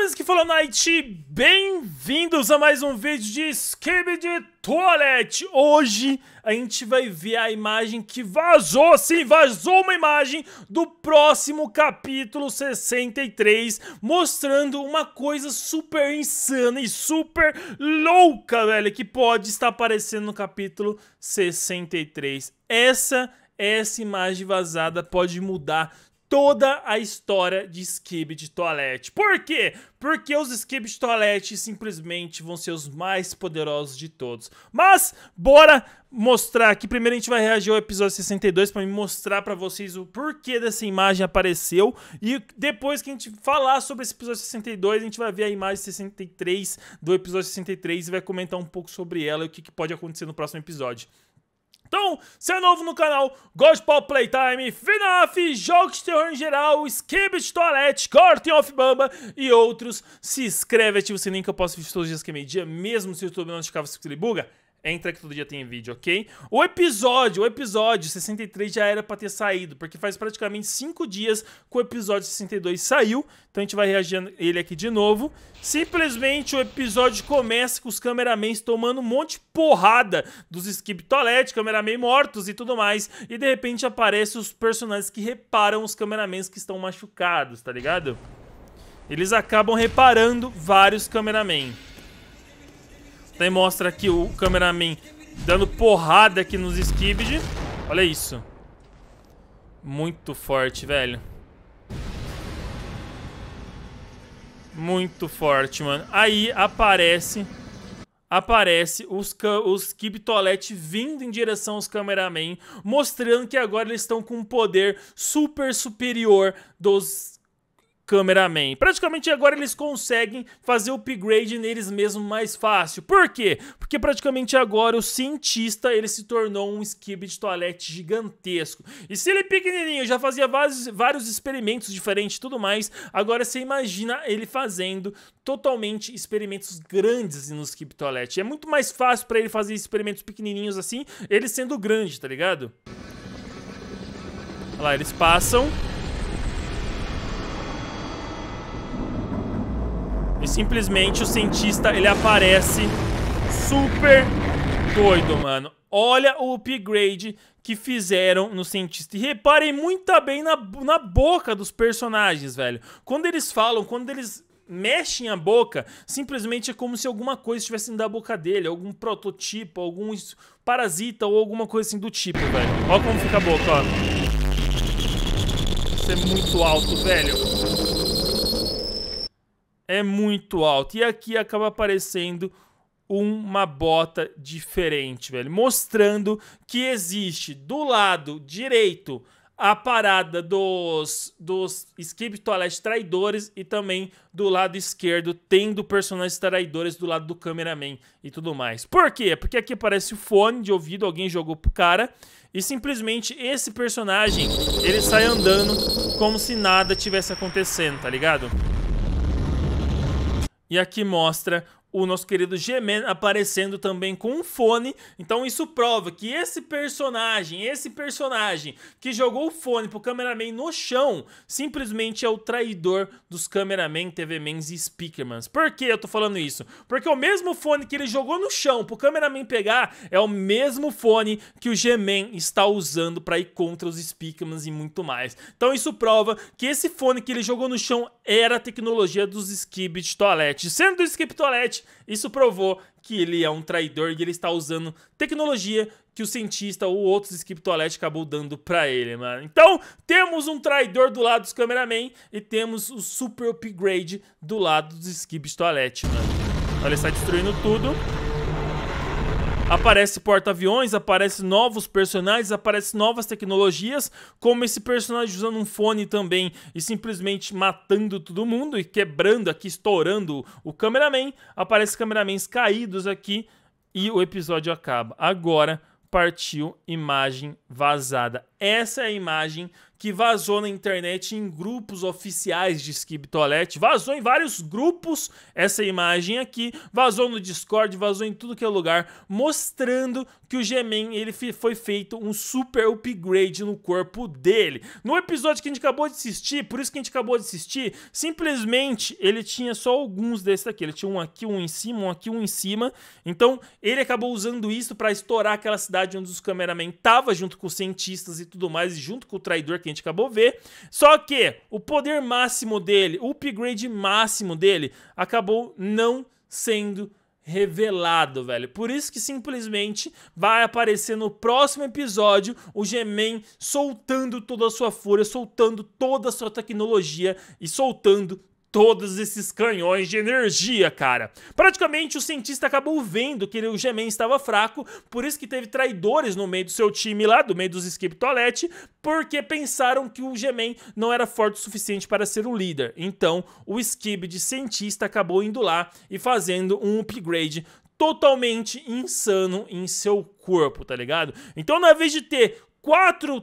amigos que falam Night, bem-vindos a mais um vídeo de Skib de Toilet. Hoje a gente vai ver a imagem que vazou, sim, vazou uma imagem do próximo capítulo 63, mostrando uma coisa super insana e super louca, velho, que pode estar aparecendo no capítulo 63. Essa essa imagem vazada pode mudar toda a história de skib de toalete. Por quê? Porque os skib de toalete simplesmente vão ser os mais poderosos de todos. Mas, bora mostrar aqui. Primeiro a gente vai reagir ao episódio 62 para mostrar para vocês o porquê dessa imagem apareceu. E depois que a gente falar sobre esse episódio 62, a gente vai ver a imagem 63 do episódio 63 e vai comentar um pouco sobre ela e o que, que pode acontecer no próximo episódio. Então, se é novo no canal, gosta de Playtime, FNAF, jogos de terror em geral, de Toilette, Curtain of Bamba e outros, se inscreve, ativa o sininho que eu posso vídeos todos os dias que é meio-dia, mesmo se o YouTube não notificar, você buga. Entra que todo dia tem vídeo, ok? O episódio, o episódio 63 já era pra ter saído, porque faz praticamente 5 dias que o episódio 62 saiu. Então a gente vai reagindo ele aqui de novo. Simplesmente o episódio começa com os cameramans tomando um monte de porrada dos skip toilet, cameraman mortos e tudo mais. E de repente aparecem os personagens que reparam os cameramans que estão machucados, tá ligado? Eles acabam reparando vários cameramans. Daí mostra aqui o cameraman dando porrada aqui nos Skibid. Olha isso. Muito forte, velho. Muito forte, mano. Aí aparece... Aparece os, os Toilette vindo em direção aos cameraman, mostrando que agora eles estão com um poder super superior dos cameraman. Praticamente agora eles conseguem fazer o upgrade neles mesmo mais fácil. Por quê? Porque praticamente agora o cientista ele se tornou um skib de toalete gigantesco. E se ele é pequenininho já fazia vários, vários experimentos diferentes e tudo mais, agora você imagina ele fazendo totalmente experimentos grandes no skib toalete. É muito mais fácil para ele fazer experimentos pequenininhos assim, ele sendo grande, tá ligado? Olha lá, eles passam E simplesmente o cientista, ele aparece super doido, mano. Olha o upgrade que fizeram no cientista. E reparem muito bem na, na boca dos personagens, velho. Quando eles falam, quando eles mexem a boca, simplesmente é como se alguma coisa estivesse indo da boca dele, algum prototipo, algum parasita ou alguma coisa assim do tipo, velho. Olha como fica a boca, ó. Isso é muito alto, velho é muito alto. E aqui acaba aparecendo uma bota diferente, velho, mostrando que existe do lado direito a parada dos, dos skip toilet traidores e também do lado esquerdo, tendo personagens traidores do lado do cameraman e tudo mais. Por quê? Porque aqui aparece o fone de ouvido, alguém jogou pro cara, e simplesmente esse personagem, ele sai andando como se nada tivesse acontecendo, tá ligado? E aqui mostra o nosso querido G-Man aparecendo também com um fone. Então isso prova que esse personagem, esse personagem que jogou o fone pro cameraman no chão, simplesmente é o traidor dos cameraman, TVmans e speakermans. Por que eu tô falando isso? Porque o mesmo fone que ele jogou no chão pro cameraman pegar é o mesmo fone que o G-Man está usando para ir contra os speakermans e muito mais. Então isso prova que esse fone que ele jogou no chão era a tecnologia dos skip de toalete. Sendo do skip toalete, isso provou que ele é um traidor e ele está usando tecnologia que o cientista ou outros skip toalete acabou dando para ele, mano. Então, temos um traidor do lado dos cameraman e temos o super upgrade do lado dos skip toalete, mano. Olha, ele está destruindo tudo. Aparece porta-aviões, aparece novos personagens, aparece novas tecnologias, como esse personagem usando um fone também e simplesmente matando todo mundo e quebrando aqui, estourando o cameraman. Aparece cameramans caídos aqui e o episódio acaba. Agora partiu imagem vazada. Essa é a imagem que vazou na internet em grupos oficiais de Skibitolet. Vazou em vários grupos essa imagem aqui, vazou no Discord, vazou em tudo que é lugar, mostrando que o Gemen ele foi feito um super upgrade no corpo dele. No episódio que a gente acabou de assistir, por isso que a gente acabou de assistir, simplesmente ele tinha só alguns desses aqui. Ele tinha um aqui, um em cima, um aqui, um em cima. Então ele acabou usando isso para estourar aquela cidade onde os cameramen tava junto com os cientistas e tudo mais, e junto com o traidor que que a gente acabou de ver. Só que o poder máximo dele, o upgrade máximo dele, acabou não sendo revelado, velho. Por isso que simplesmente vai aparecer no próximo episódio o G-Man soltando toda a sua fúria, soltando toda a sua tecnologia e soltando todos esses canhões de energia, cara. Praticamente o cientista acabou vendo que o Gemen estava fraco, por isso que teve traidores no meio do seu time lá, do meio dos Skiptolete, porque pensaram que o Gemen não era forte o suficiente para ser o líder. Então, o Skib de cientista acabou indo lá e fazendo um upgrade totalmente insano em seu corpo, tá ligado? Então, na vez de ter quatro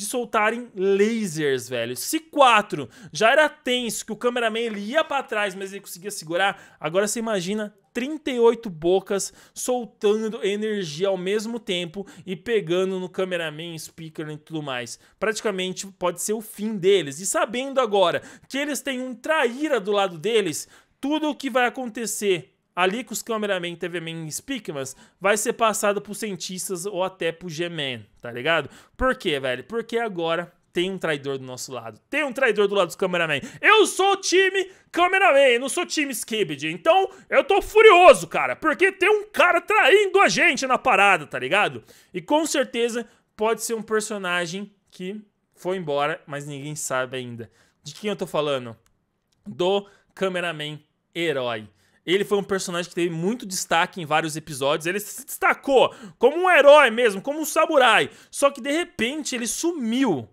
de soltarem lasers, velho. Se 4 já era tenso, que o cameraman ele ia para trás, mas ele conseguia segurar, agora você imagina 38 bocas soltando energia ao mesmo tempo e pegando no cameraman, speaker e tudo mais. Praticamente pode ser o fim deles. E sabendo agora que eles têm um traíra do lado deles, tudo o que vai acontecer ali com os cameramen, TVmen e speakmans, vai ser passado pros cientistas ou até pro G-Man, tá ligado? Por quê, velho? Porque agora tem um traidor do nosso lado. Tem um traidor do lado dos cameramen. Eu sou time cameraman, não sou time Skibid. Então, eu tô furioso, cara, porque tem um cara traindo a gente na parada, tá ligado? E com certeza pode ser um personagem que foi embora, mas ninguém sabe ainda. De quem eu tô falando? Do cameraman herói. Ele foi um personagem que teve muito destaque em vários episódios. Ele se destacou como um herói mesmo, como um samurai. Só que de repente ele sumiu.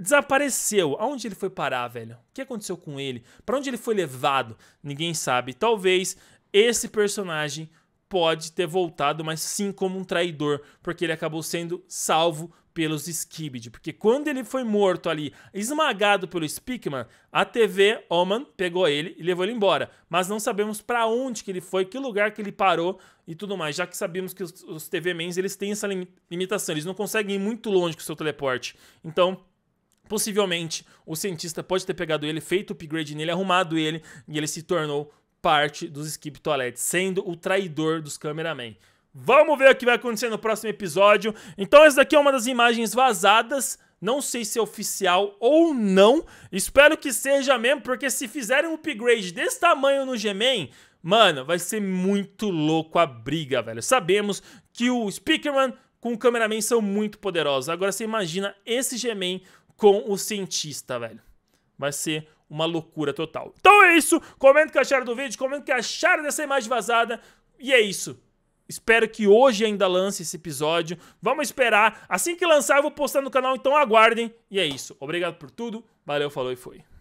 Desapareceu. Aonde ele foi parar, velho? O que aconteceu com ele? Para onde ele foi levado? Ninguém sabe. Talvez esse personagem pode ter voltado, mas sim como um traidor, porque ele acabou sendo salvo pelos Skibid, porque quando ele foi morto ali, esmagado pelo Spickman, a TV Oman pegou ele e levou ele embora, mas não sabemos para onde que ele foi, que lugar que ele parou e tudo mais, já que sabemos que os, os TV Mans, eles têm essa limitação, eles não conseguem ir muito longe com o seu teleporte. Então, possivelmente, o cientista pode ter pegado ele, feito o upgrade nele, arrumado ele e ele se tornou parte dos Skip Toilet, sendo o traidor dos cameramen. Vamos ver o que vai acontecer no próximo episódio. Então essa daqui é uma das imagens vazadas. Não sei se é oficial ou não. Espero que seja mesmo, porque se fizerem um upgrade desse tamanho no G-Man, mano, vai ser muito louco a briga, velho. Sabemos que o Speakerman com o Cameraman são muito poderosos. Agora você imagina esse G-Man com o Cientista, velho. Vai ser uma loucura total. Então é isso. Comenta o que acharam do vídeo, comenta o que acharam dessa imagem vazada. E é isso. Espero que hoje ainda lance esse episódio. Vamos esperar. Assim que lançar, eu vou postar no canal, então aguardem. E é isso. Obrigado por tudo. Valeu, falou e fui.